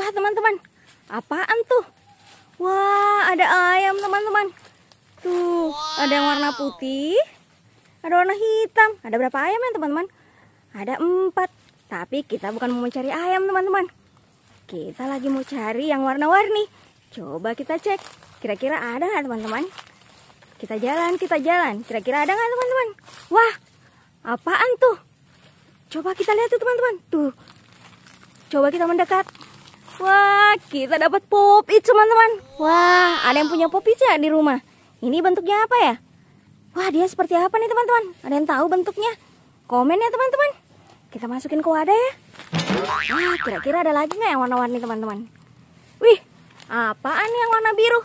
Wah teman-teman, apaan tuh? Wah ada ayam teman-teman. Tuh, wow. ada yang warna putih, ada warna hitam. Ada berapa ayam ya teman-teman? Ada empat. Tapi kita bukan mau mencari ayam teman-teman. Kita lagi mau cari yang warna-warni. Coba kita cek. Kira-kira ada nggak teman-teman? Kita jalan, kita jalan. Kira-kira ada nggak teman-teman? Wah, apaan tuh? Coba kita lihat tuh teman-teman. Tuh. Coba kita mendekat. Wah, kita dapat pop it teman-teman. Wah, ada yang punya pop it ya di rumah? Ini bentuknya apa ya? Wah, dia seperti apa nih teman-teman? Ada yang tahu bentuknya? Komen ya teman-teman. Kita masukin ke wadah ya. Wah, kira-kira ada lagi nggak yang warna-warni teman-teman? Wih, apaan yang warna biru?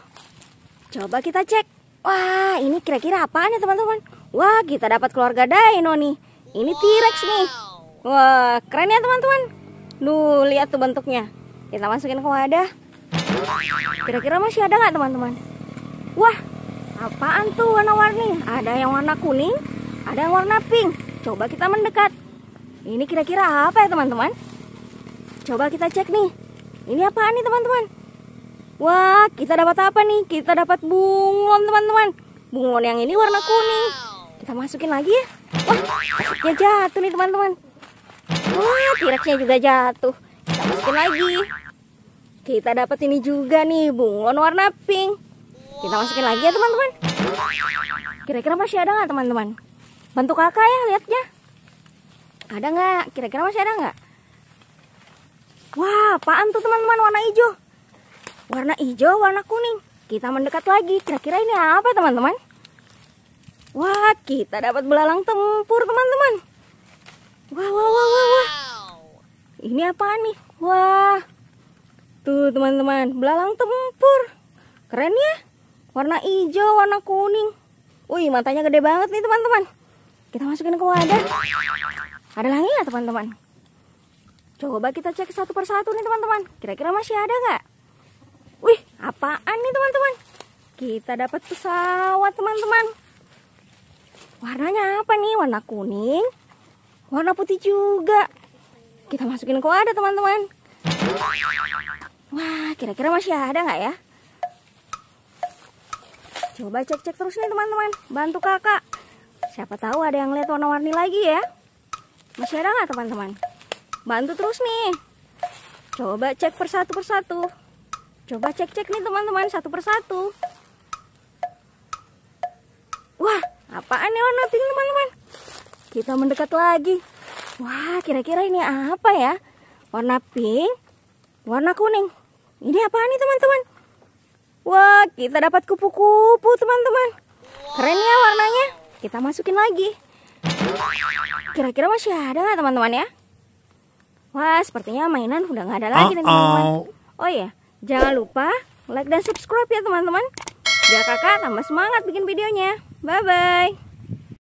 Coba kita cek. Wah, ini kira-kira apaan ya teman-teman? Wah, kita dapat keluarga dino nih. Ini T-Rex nih. Wah, keren ya teman-teman. Duh, lihat tuh bentuknya. Kita masukin ke wadah. Kira-kira masih ada nggak teman-teman? Wah, apaan tuh warna-warni? Ada yang warna kuning, ada yang warna pink. Coba kita mendekat. Ini kira-kira apa ya teman-teman? Coba kita cek nih. Ini apaan nih teman-teman? Wah, kita dapat apa nih? Kita dapat bunglon teman-teman. Bunglon yang ini warna kuning. Kita masukin lagi ya. Wah, dia jatuh nih teman-teman. Wah, tiraknya juga jatuh. Kita masukin lagi. Kita dapat ini juga nih, bunglon warna pink. Kita masukin lagi ya teman-teman. Kira-kira masih ada nggak teman-teman? Bantu kakak ya lihatnya. Ada nggak? Kira-kira masih ada nggak? Wah, apaan tuh teman-teman warna hijau? Warna hijau, warna kuning. Kita mendekat lagi. Kira-kira ini apa teman-teman? Wah, kita dapat belalang tempur teman-teman. Wah, wah, wah, wah, wah ini apa nih wah tuh teman-teman belalang tempur keren ya warna hijau warna kuning wih matanya gede banget nih teman-teman kita masukin ke wadah ada lagi ya teman-teman coba kita cek satu persatu nih teman-teman kira-kira masih ada nggak wih apaan nih teman-teman kita dapat pesawat teman-teman warnanya apa nih warna kuning warna putih juga kita masukin ke wadah teman-teman wah kira-kira masih ada nggak ya coba cek-cek terus nih teman-teman bantu kakak siapa tahu ada yang lihat warna-warni lagi ya masih ada nggak teman-teman bantu terus nih coba cek persatu persatu coba cek-cek nih teman-teman satu persatu wah apaan nih warna pink teman-teman kita mendekat lagi Wah, kira-kira ini apa ya? Warna pink, warna kuning. Ini apa nih teman-teman? Wah, kita dapat kupu-kupu teman-teman. Keren ya warnanya. Kita masukin lagi. Kira-kira masih ada nggak teman-teman ya? Wah, sepertinya mainan udah nggak ada lagi teman-teman. Oh iya, jangan lupa like dan subscribe ya teman-teman. Biar kakak tambah semangat bikin videonya. Bye-bye.